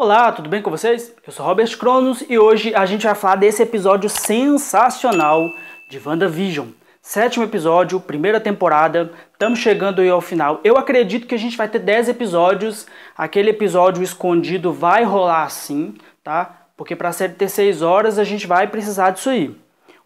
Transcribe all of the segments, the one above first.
Olá, tudo bem com vocês? Eu sou Robert Cronos e hoje a gente vai falar desse episódio sensacional de WandaVision. Sétimo episódio, primeira temporada, estamos chegando aí ao final. Eu acredito que a gente vai ter 10 episódios, aquele episódio escondido vai rolar sim, tá? Porque para a série ter 6 horas a gente vai precisar disso aí.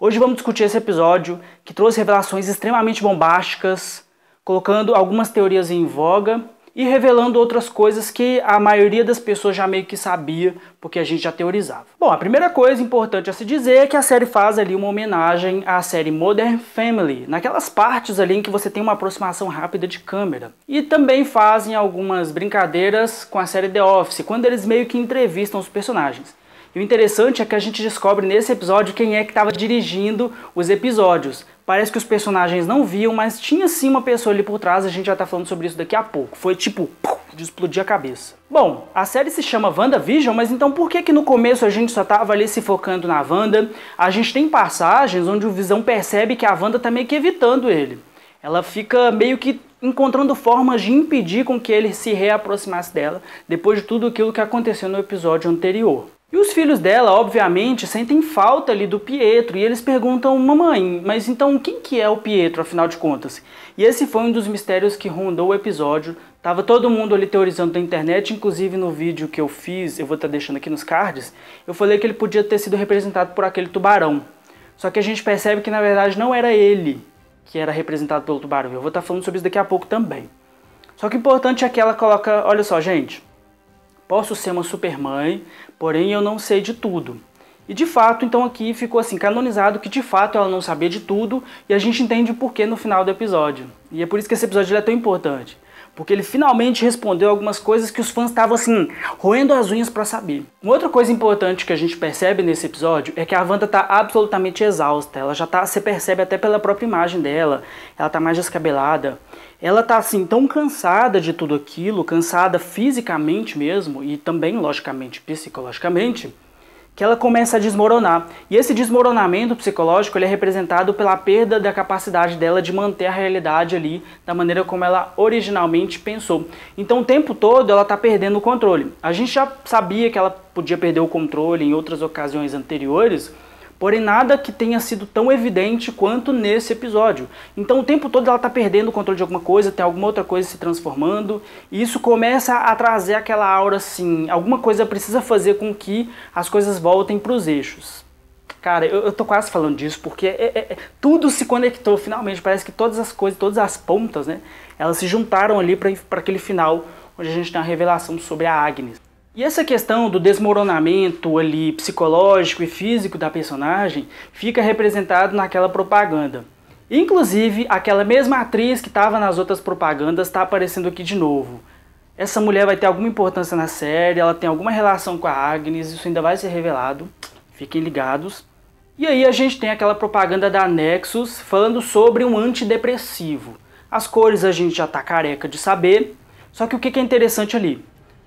Hoje vamos discutir esse episódio que trouxe revelações extremamente bombásticas, colocando algumas teorias em voga e revelando outras coisas que a maioria das pessoas já meio que sabia, porque a gente já teorizava. Bom, a primeira coisa importante a se dizer é que a série faz ali uma homenagem à série Modern Family, naquelas partes ali em que você tem uma aproximação rápida de câmera. E também fazem algumas brincadeiras com a série The Office, quando eles meio que entrevistam os personagens. E o interessante é que a gente descobre nesse episódio quem é que estava dirigindo os episódios. Parece que os personagens não viam, mas tinha sim uma pessoa ali por trás, a gente já tá falando sobre isso daqui a pouco. Foi tipo, de explodir a cabeça. Bom, a série se chama WandaVision, mas então por que que no começo a gente só tava ali se focando na Wanda? A gente tem passagens onde o Visão percebe que a Wanda tá meio que evitando ele. Ela fica meio que encontrando formas de impedir com que ele se reaproximasse dela, depois de tudo aquilo que aconteceu no episódio anterior. E os filhos dela, obviamente, sentem falta ali do Pietro e eles perguntam: "Mamãe, mas então quem que é o Pietro afinal de contas?". E esse foi um dos mistérios que rondou o episódio. Tava todo mundo ali teorizando na internet, inclusive no vídeo que eu fiz, eu vou estar tá deixando aqui nos cards, eu falei que ele podia ter sido representado por aquele tubarão. Só que a gente percebe que na verdade não era ele que era representado pelo tubarão. Eu vou estar tá falando sobre isso daqui a pouco também. Só que o importante é que ela coloca, olha só, gente, Posso ser uma supermãe, porém eu não sei de tudo. E de fato, então aqui ficou assim canonizado que de fato ela não sabia de tudo e a gente entende o porquê no final do episódio. E é por isso que esse episódio é tão importante porque ele finalmente respondeu algumas coisas que os fãs estavam assim, roendo as unhas para saber. Uma outra coisa importante que a gente percebe nesse episódio é que a Wanda tá absolutamente exausta, ela já tá, você percebe até pela própria imagem dela, ela tá mais descabelada. Ela tá assim tão cansada de tudo aquilo, cansada fisicamente mesmo e também logicamente psicologicamente, que ela começa a desmoronar. E esse desmoronamento psicológico ele é representado pela perda da capacidade dela de manter a realidade ali da maneira como ela originalmente pensou. Então o tempo todo ela está perdendo o controle. A gente já sabia que ela podia perder o controle em outras ocasiões anteriores, Porém, nada que tenha sido tão evidente quanto nesse episódio. Então, o tempo todo ela está perdendo o controle de alguma coisa, tem alguma outra coisa se transformando, e isso começa a trazer aquela aura assim: alguma coisa precisa fazer com que as coisas voltem para os eixos. Cara, eu, eu tô quase falando disso porque é, é, é, tudo se conectou finalmente. Parece que todas as coisas, todas as pontas, né? Elas se juntaram ali para aquele final onde a gente tem a revelação sobre a Agnes. E essa questão do desmoronamento ali psicológico e físico da personagem fica representado naquela propaganda. Inclusive, aquela mesma atriz que estava nas outras propagandas está aparecendo aqui de novo. Essa mulher vai ter alguma importância na série, ela tem alguma relação com a Agnes, isso ainda vai ser revelado. Fiquem ligados. E aí a gente tem aquela propaganda da Nexus falando sobre um antidepressivo. As cores a gente já tá careca de saber, só que o que é interessante ali?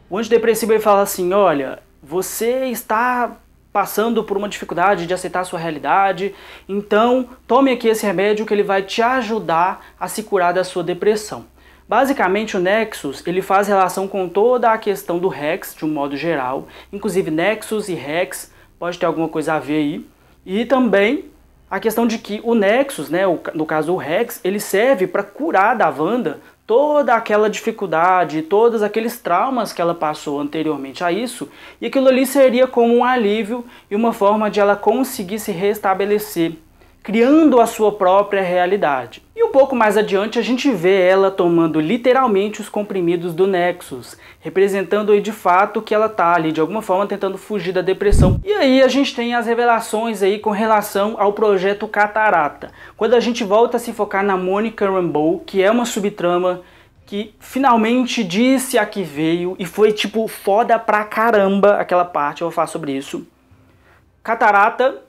O antidepressivo ele fala assim: olha, você está passando por uma dificuldade de aceitar a sua realidade, então tome aqui esse remédio que ele vai te ajudar a se curar da sua depressão. Basicamente, o Nexus ele faz relação com toda a questão do Rex, de um modo geral. Inclusive, Nexus e Rex pode ter alguma coisa a ver aí. E também a questão de que o Nexus, né, no caso o Rex, ele serve para curar da Wanda toda aquela dificuldade, todos aqueles traumas que ela passou anteriormente a isso, e aquilo ali seria como um alívio e uma forma de ela conseguir se restabelecer criando a sua própria realidade. E um pouco mais adiante a gente vê ela tomando literalmente os comprimidos do Nexus, representando aí de fato que ela tá ali de alguma forma tentando fugir da depressão. E aí a gente tem as revelações aí com relação ao projeto Catarata. Quando a gente volta a se focar na Monica Rambeau, que é uma subtrama que finalmente disse a que veio e foi tipo foda pra caramba aquela parte, eu vou falar sobre isso. Catarata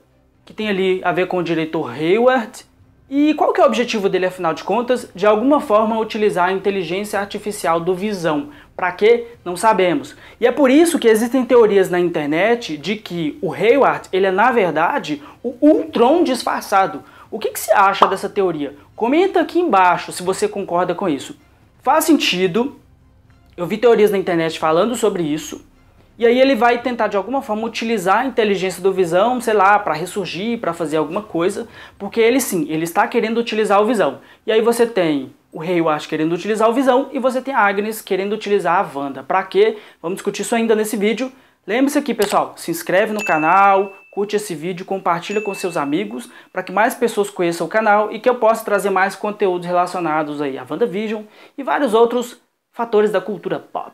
que tem ali a ver com o diretor Hayward. E qual que é o objetivo dele, afinal de contas? De alguma forma utilizar a inteligência artificial do Visão. Para quê? Não sabemos. E é por isso que existem teorias na internet de que o Hayward, ele é na verdade o Ultron disfarçado. O que, que você acha dessa teoria? Comenta aqui embaixo se você concorda com isso. Faz sentido? Eu vi teorias na internet falando sobre isso. E aí ele vai tentar de alguma forma utilizar a inteligência do Visão, sei lá, para ressurgir, para fazer alguma coisa, porque ele sim, ele está querendo utilizar o Visão. E aí você tem o Rei Watch querendo utilizar o Visão e você tem a Agnes querendo utilizar a Wanda. Para quê? Vamos discutir isso ainda nesse vídeo. Lembre-se aqui, pessoal, se inscreve no canal, curte esse vídeo, compartilha com seus amigos para que mais pessoas conheçam o canal e que eu possa trazer mais conteúdos relacionados aí a WandaVision e vários outros fatores da cultura pop.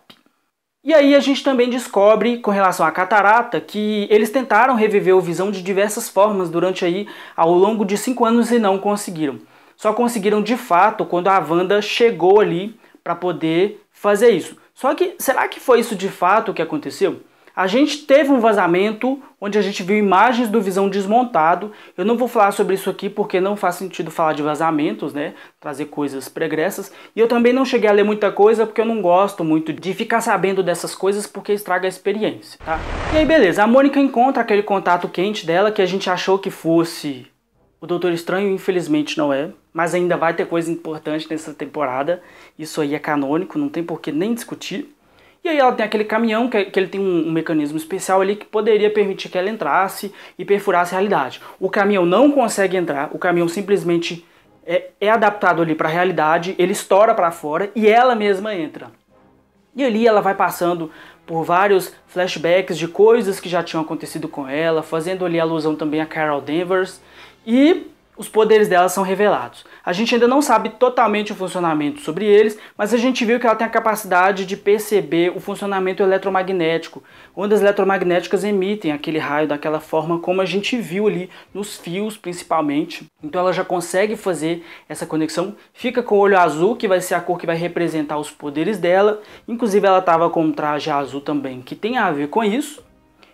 E aí a gente também descobre, com relação à catarata, que eles tentaram reviver o Visão de diversas formas durante aí ao longo de cinco anos e não conseguiram. Só conseguiram de fato quando a Wanda chegou ali para poder fazer isso. Só que será que foi isso de fato que aconteceu? A gente teve um vazamento onde a gente viu imagens do Visão desmontado. Eu não vou falar sobre isso aqui porque não faz sentido falar de vazamentos, né? Trazer coisas pregressas. E eu também não cheguei a ler muita coisa porque eu não gosto muito de ficar sabendo dessas coisas porque estraga a experiência, tá? E aí, beleza. A Mônica encontra aquele contato quente dela que a gente achou que fosse o Doutor Estranho, infelizmente, não é. Mas ainda vai ter coisa importante nessa temporada. Isso aí é canônico, não tem por que nem discutir. E aí ela tem aquele caminhão que, é, que ele tem um, um, mecanismo especial ali que poderia permitir que ela entrasse e perfurasse a realidade. O caminhão não consegue entrar, o caminhão simplesmente é, é adaptado ali para a realidade, ele estoura para fora e ela mesma entra. E ali ela vai passando por vários flashbacks de coisas que já tinham acontecido com ela, fazendo ali alusão também a Carol Danvers e os poderes dela são revelados. A gente ainda não sabe totalmente o funcionamento sobre eles, mas a gente viu que ela tem a capacidade de perceber o funcionamento eletromagnético. Ondas eletromagnéticas emitem aquele raio daquela forma como a gente viu ali nos fios, principalmente. Então ela já consegue fazer essa conexão. Fica com o olho azul, que vai ser a cor que vai representar os poderes dela. Inclusive ela estava com um traje azul também, que tem a ver com isso.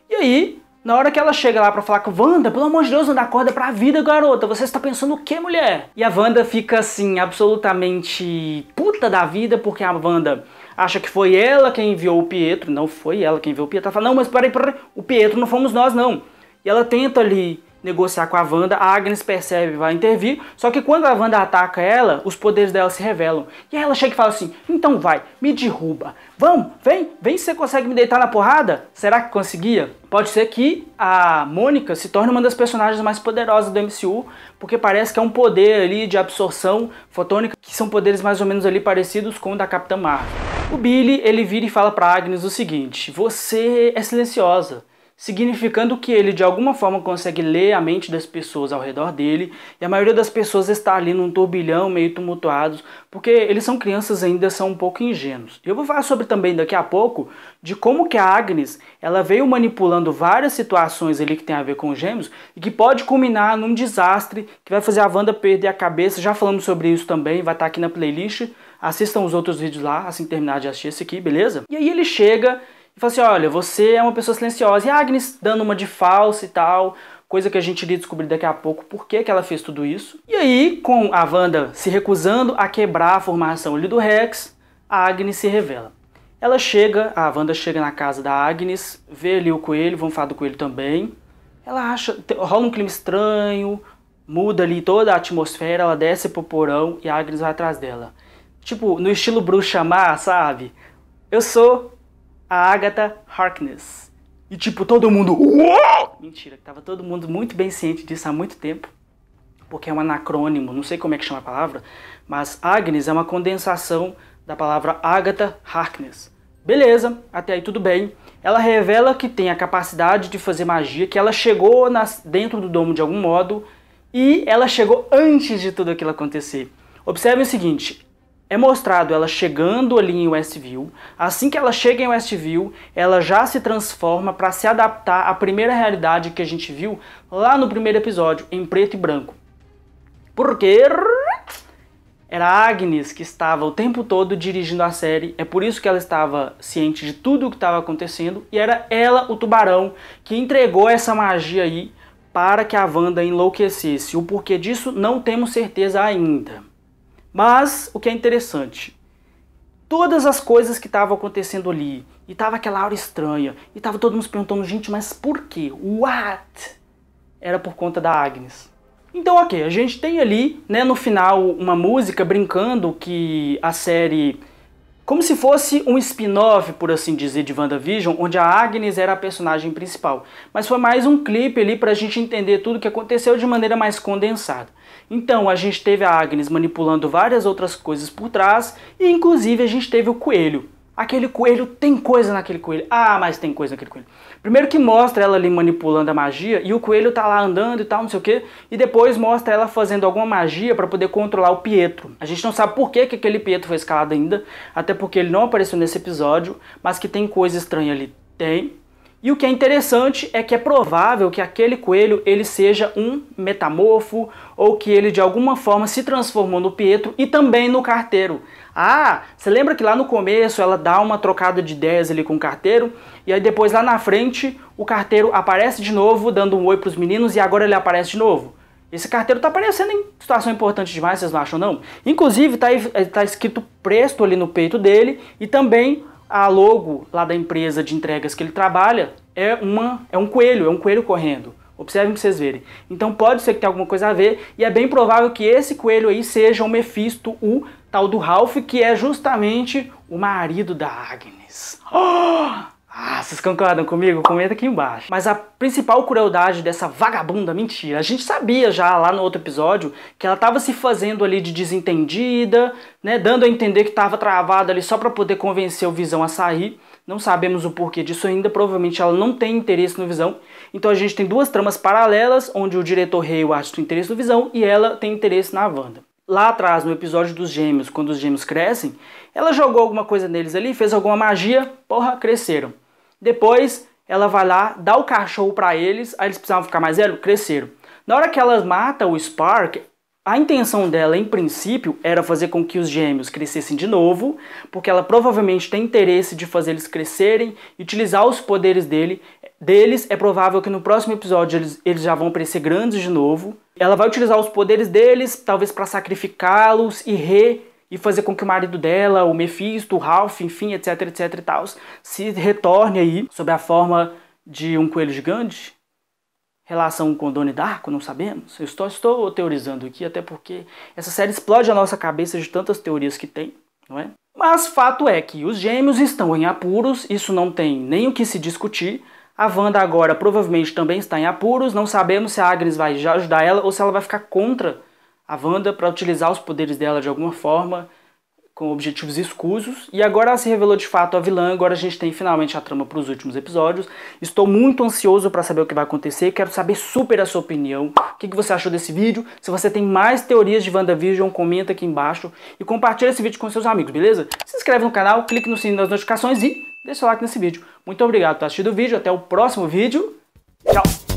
E aí, na hora que ela chega lá pra falar com Wanda, pelo amor de Deus, não dá corda pra vida, garota. Você está pensando o que, mulher? E a Wanda fica, assim, absolutamente puta da vida, porque a Wanda acha que foi ela quem enviou o Pietro. Não foi ela quem enviou o Pietro. Ela fala, não, mas peraí, peraí, o Pietro não fomos nós, não. E ela tenta ali negociar com a Wanda, a Agnes percebe e vai intervir, só que quando a Wanda ataca ela, os poderes dela se revelam. E ela chega e fala assim, então vai, me derruba. Vamos, vem, vem se você consegue me deitar na porrada. Será que conseguia? Pode ser que a Mônica se torne uma das personagens mais poderosas do MCU, porque parece que é um poder ali de absorção fotônica, que são poderes mais ou menos ali parecidos com o da Capitã Marvel. O Billy, ele vira e fala pra Agnes o seguinte, você é silenciosa, significando que ele de alguma forma consegue ler a mente das pessoas ao redor dele, e a maioria das pessoas está ali num turbilhão meio tumultuados, porque eles são crianças ainda são um pouco ingênuos. Eu vou falar sobre também daqui a pouco de como que a Agnes, ela veio manipulando várias situações ali que tem a ver com os gêmeos e que pode culminar num desastre que vai fazer a Wanda perder a cabeça. Já falamos sobre isso também, vai estar tá aqui na playlist. Assistam os outros vídeos lá assim terminar de assistir esse aqui, beleza? E aí ele chega e fala assim: olha, você é uma pessoa silenciosa. E a Agnes dando uma de falsa e tal, coisa que a gente iria descobrir daqui a pouco por que, que ela fez tudo isso. E aí, com a Wanda se recusando a quebrar a formação ali do Rex, a Agnes se revela. Ela chega, a Wanda chega na casa da Agnes, vê ali o coelho, vão falar do coelho também. Ela acha, rola um clima estranho, muda ali toda a atmosfera, ela desce pro porão e a Agnes vai atrás dela. Tipo, no estilo bruxa má, sabe? Eu sou a Agatha Harkness. E tipo, todo mundo. Uou! Mentira, que tava todo mundo muito bem ciente disso há muito tempo. Porque é um anacrônimo, não sei como é que chama a palavra, mas Agnes é uma condensação da palavra Agatha Harkness. Beleza, até aí tudo bem. Ela revela que tem a capacidade de fazer magia, que ela chegou nas, dentro do domo de algum modo e ela chegou antes de tudo aquilo acontecer. Observe o seguinte: é mostrado ela chegando ali em Westview. Assim que ela chega em Westview, ela já se transforma para se adaptar à primeira realidade que a gente viu lá no primeiro episódio, em preto e branco. Porque era Agnes que estava o tempo todo dirigindo a série, é por isso que ela estava ciente de tudo o que estava acontecendo e era ela, o tubarão, que entregou essa magia aí para que a Wanda enlouquecesse. O porquê disso não temos certeza ainda. Mas o que é interessante, todas as coisas que estavam acontecendo ali, e tava aquela aura estranha, e tava todo mundo se perguntando, gente, mas por quê? What? Era por conta da Agnes. Então, ok, a gente tem ali, né, no final, uma música brincando que a série como se fosse um spin-off, por assim dizer, de WandaVision, onde a Agnes era a personagem principal. Mas foi mais um clipe ali para a gente entender tudo o que aconteceu de maneira mais condensada. Então a gente teve a Agnes manipulando várias outras coisas por trás e inclusive a gente teve o Coelho, Aquele coelho tem coisa naquele coelho. Ah, mas tem coisa naquele coelho. Primeiro que mostra ela ali manipulando a magia e o coelho tá lá andando e tal, não sei o que. E depois mostra ela fazendo alguma magia para poder controlar o Pietro. A gente não sabe por que, que aquele Pietro foi escalado ainda, até porque ele não apareceu nesse episódio, mas que tem coisa estranha ali. Tem, e o que é interessante é que é provável que aquele coelho ele seja um metamorfo ou que ele de alguma forma se transformou no Pietro e também no carteiro. Ah, você lembra que lá no começo ela dá uma trocada de ideias ali com o carteiro e aí depois lá na frente o carteiro aparece de novo dando um oi para os meninos e agora ele aparece de novo. Esse carteiro tá aparecendo em situação importante demais, vocês não acham não? Inclusive tá, tá escrito presto ali no peito dele e também a logo lá da empresa de entregas que ele trabalha é, uma, é um coelho, é um coelho correndo. Observem para vocês verem. Então pode ser que tenha alguma coisa a ver, e é bem provável que esse coelho aí seja o Mephisto, o tal do Ralph, que é justamente o marido da Agnes. Oh! Ah, vocês concordam comigo? Comenta aqui embaixo. Mas a principal crueldade dessa vagabunda mentira, a gente sabia já lá no outro episódio que ela estava se fazendo ali de desentendida, né, dando a entender que estava travada ali só para poder convencer o Visão a sair. Não sabemos o porquê disso ainda, provavelmente ela não tem interesse no Visão. Então a gente tem duas tramas paralelas, onde o diretor Hayward tem interesse no Visão e ela tem interesse na Wanda lá atrás, no episódio dos gêmeos, quando os gêmeos crescem, ela jogou alguma coisa neles ali, fez alguma magia, porra, cresceram. Depois ela vai lá, dá o cachorro para eles, aí eles precisavam ficar mais velhos, cresceram. Na hora que ela mata o Spark, a intenção dela, em princípio, era fazer com que os gêmeos crescessem de novo, porque ela provavelmente tem interesse de fazer eles crescerem e utilizar os poderes dele, deles. É provável que no próximo episódio eles, eles já vão crescer grandes de novo. Ela vai utilizar os poderes deles, talvez para sacrificá-los e re e fazer com que o marido dela, o Mephisto, o Ralph, enfim, etc, etc e tal, se retorne aí sob a forma de um coelho gigante? Relação com Doni Darko, não sabemos. Eu estou, estou teorizando aqui, até porque essa série explode a nossa cabeça de tantas teorias que tem, não é? Mas fato é que os gêmeos estão em apuros, isso não tem nem o que se discutir. A Wanda agora provavelmente também está em apuros, não sabemos se a Agnes vai ajudar ela ou se ela vai ficar contra a Wanda para utilizar os poderes dela de alguma forma, com objetivos escusos. E agora ela se revelou de fato a vilã, agora a gente tem finalmente a trama para os últimos episódios. Estou muito ansioso para saber o que vai acontecer, quero saber super a sua opinião. O que, que você achou desse vídeo? Se você tem mais teorias de WandaVision, comenta aqui embaixo e compartilha esse vídeo com seus amigos, beleza? Se inscreve no canal, clique no sininho das notificações e deixa o like nesse vídeo. Muito obrigado por assistir o vídeo, até o próximo vídeo. Tchau!